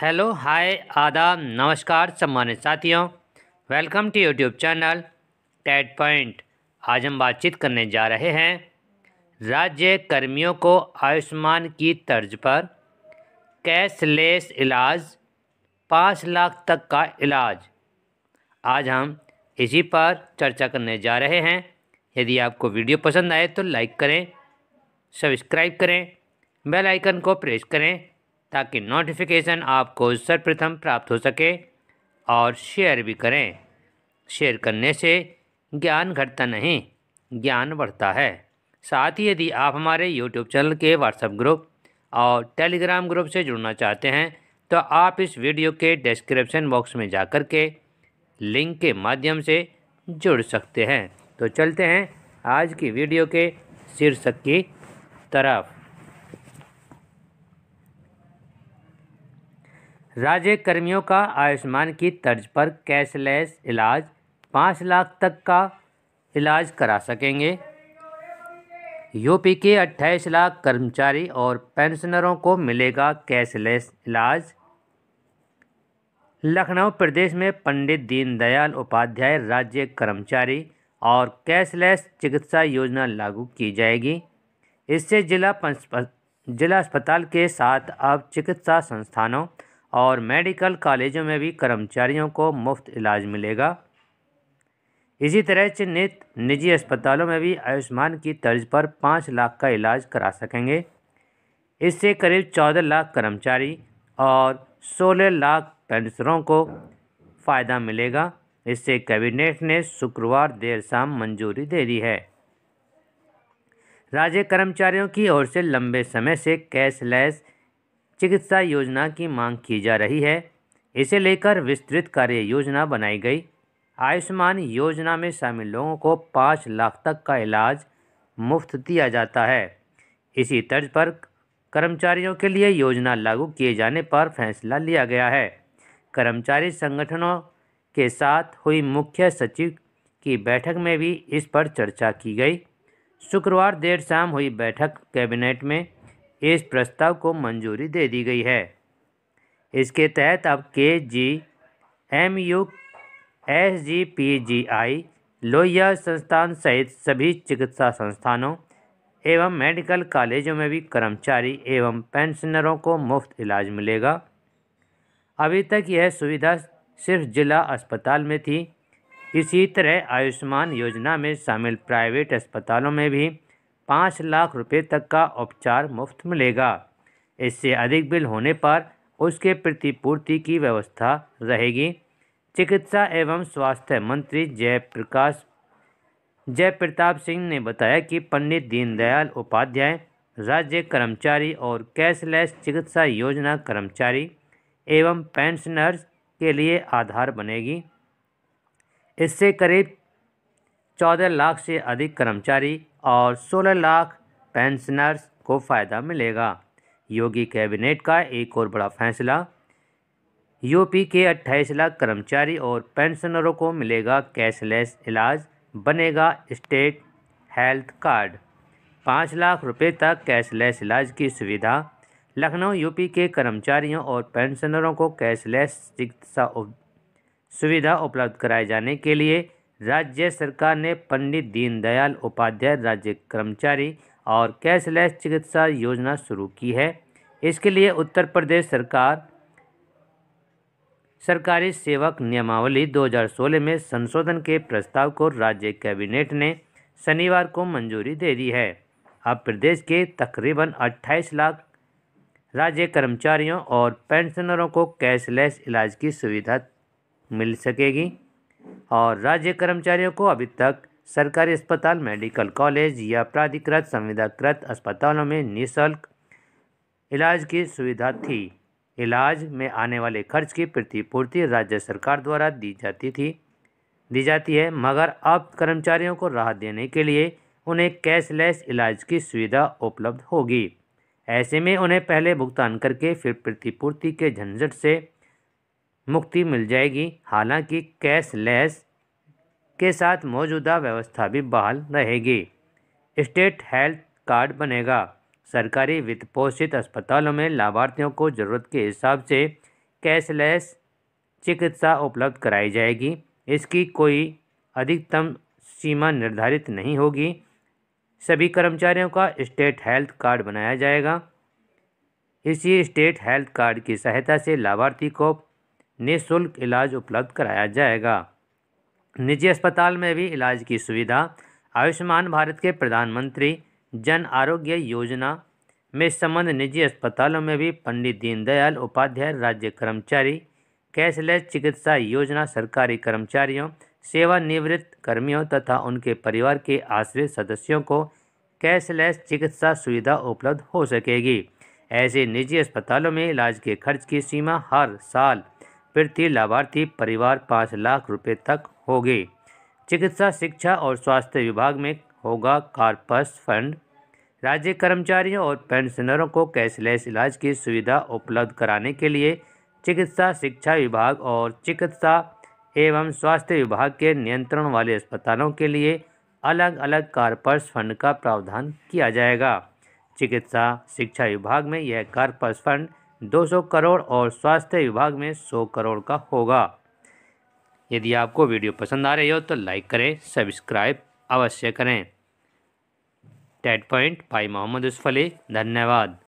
hello hi आदाब नमस्कार सम्मानित साथियों welcome to YouTube channel TET point आज हम बातचीत करने जा रहे हैं राज्य कर्मियों को आयुष्मान की तर्ज पर कैशलेस इलाज पाँच लाख तक का इलाज आज हम इसी पर चर्चा करने जा रहे हैं यदि आपको वीडियो पसंद आए तो लाइक करें सब्सक्राइब करें बेल आइकन को प्रेस करें ताकि नोटिफिकेशन आपको सर्वप्रथम प्राप्त हो सके और शेयर भी करें शेयर करने से ज्ञान घटता नहीं ज्ञान बढ़ता है साथ ही यदि आप हमारे YouTube चैनल के WhatsApp ग्रुप और टेलीग्राम ग्रुप से जुड़ना चाहते हैं तो आप इस वीडियो के डिस्क्रिप्शन बॉक्स में जाकर के लिंक के माध्यम से जुड़ सकते हैं तो चलते हैं आज की वीडियो के शीर्षक की तरफ राज्य कर्मियों का आयुष्मान की तर्ज पर कैशलेस इलाज पाँच लाख तक का इलाज करा सकेंगे यूपी के अट्ठाईस लाख कर्मचारी और पेंशनरों को मिलेगा कैशलेस इलाज लखनऊ प्रदेश में पंडित दीनदयाल उपाध्याय राज्य कर्मचारी और कैशलेस चिकित्सा योजना लागू की जाएगी इससे जिला जिला अस्पताल के साथ अब चिकित्सा संस्थानों और मेडिकल कॉलेजों में भी कर्मचारियों को मुफ्त इलाज मिलेगा इसी तरह चिन्हित निजी अस्पतालों में भी आयुष्मान की तर्ज पर पाँच लाख का इलाज करा सकेंगे इससे करीब चौदह लाख कर्मचारी और सोलह लाख पेंशनरों को फ़ायदा मिलेगा इससे कैबिनेट ने शुक्रवार देर शाम मंजूरी दे दी है राज्य कर्मचारियों की ओर से लंबे समय से कैशलेस चिकित्सा योजना की मांग की जा रही है इसे लेकर विस्तृत कार्य योजना बनाई गई आयुष्मान योजना में शामिल लोगों को पाँच लाख तक का इलाज मुफ्त दिया जाता है इसी तर्ज पर कर्मचारियों के लिए योजना लागू किए जाने पर फैसला लिया गया है कर्मचारी संगठनों के साथ हुई मुख्य सचिव की बैठक में भी इस पर चर्चा की गई शुक्रवार देर शाम हुई बैठक कैबिनेट में इस प्रस्ताव को मंजूरी दे दी गई है इसके तहत अब K G M U S G P G I Lohia संस्थान सहित सभी चिकित्सा संस्थानों एवं मेडिकल कॉलेजों में भी कर्मचारी एवं पेंशनरों को मुफ्त इलाज मिलेगा अभी तक यह सुविधा सिर्फ जिला अस्पताल में थी इसी तरह आयुष्मान योजना में शामिल प्राइवेट अस्पतालों में भी पाँच लाख रुपए तक का उपचार मुफ्त मिलेगा इससे अधिक बिल होने पर उसके प्रतिपूर्ति की व्यवस्था रहेगी चिकित्सा एवं स्वास्थ्य मंत्री जयप्रकाश जय प्रताप सिंह ने बताया कि पंडित दीनदयाल उपाध्याय राज्य कर्मचारी और कैशलेस चिकित्सा योजना कर्मचारी एवं पेंशनर्स के लिए आधार बनेगी इससे करीब चौदह लाख से अधिक कर्मचारी और सोलह लाख पेंशनर्स को फ़ायदा मिलेगा योगी कैबिनेट का एक और बड़ा फैसला यूपी के 28 लाख कर्मचारी और पेंशनरों को मिलेगा कैशलेस इलाज बनेगा स्टेट हेल्थ कार्ड पाँच लाख रुपए तक कैशलेस इलाज की सुविधा लखनऊ यूपी के कर्मचारियों और पेंशनरों को कैशलेस चिकित्सा सुविधा उपलब्ध कराए जाने के लिए राज्य सरकार ने पंडित दीनदयाल उपाध्याय राज्य कर्मचारी और कैशलेस चिकित्सा योजना शुरू की है इसके लिए उत्तर प्रदेश सरकार सरकारी सेवक नियमावली 2016 में संशोधन के प्रस्ताव को राज्य कैबिनेट ने शनिवार को मंजूरी दे दी है अब प्रदेश के तकरीबन 28 लाख राज्य कर्मचारियों और पेंशनरों को कैशलेस इलाज की सुविधा मिल सकेगी और राज्य कर्मचारियों को अभी तक सरकारी अस्पताल मेडिकल कॉलेज या प्राधिकृत संविदाकृत अस्पतालों में निःशुल्क इलाज की सुविधा थी इलाज में आने वाले खर्च की प्रतिपूर्ति राज्य सरकार द्वारा दी जाती थी दी जाती है मगर अब कर्मचारियों को राहत देने के लिए उन्हें कैशलेस इलाज की सुविधा उपलब्ध होगी ऐसे में उन्हें पहले भुगतान करके फिर प्रतिपूर्ति के झंझट से मुक्ति मिल जाएगी हालांकि कैशलेस के साथ मौजूदा व्यवस्था भी बहाल रहेगी स्टेट हेल्थ कार्ड बनेगा सरकारी वित्त पोषित अस्पतालों में लाभार्थियों को जरूरत के हिसाब से कैशलेस चिकित्सा उपलब्ध कराई जाएगी इसकी कोई अधिकतम सीमा निर्धारित नहीं होगी सभी कर्मचारियों का स्टेट हेल्थ कार्ड बनाया जाएगा इसी स्टेट हेल्थ कार्ड की सहायता से लाभार्थी को निःशुल्क इलाज उपलब्ध कराया जाएगा निजी अस्पताल में भी इलाज की सुविधा आयुष्मान भारत के प्रधानमंत्री जन आरोग्य योजना में संबंध निजी अस्पतालों में भी पंडित दीनदयाल उपाध्याय राज्य कर्मचारी कैशलेस चिकित्सा योजना सरकारी कर्मचारियों सेवानिवृत्त कर्मियों तथा उनके परिवार के आश्रित सदस्यों को कैशलेस चिकित्सा सुविधा उपलब्ध हो सकेगी ऐसे निजी अस्पतालों में इलाज के खर्च की सीमा हर साल प्रति लाभार्थी परिवार पाँच लाख रुपए तक होगी चिकित्सा शिक्षा और स्वास्थ्य विभाग में होगा कार्पस फंड राज्य कर्मचारियों और पेंशनरों को कैशलेस इलाज की सुविधा उपलब्ध कराने के लिए चिकित्सा शिक्षा विभाग और चिकित्सा एवं स्वास्थ्य विभाग के नियंत्रण वाले अस्पतालों के लिए अलग अलग कारपर्स फंड का प्रावधान किया जाएगा चिकित्सा शिक्षा विभाग में यह कारपर्स फंड 200 करोड़ और स्वास्थ्य विभाग में 100 करोड़ का होगा यदि आपको वीडियो पसंद आ रही हो तो लाइक करें सब्सक्राइब अवश्य करें टेट पॉइंट भाई मोहम्मद उसफली धन्यवाद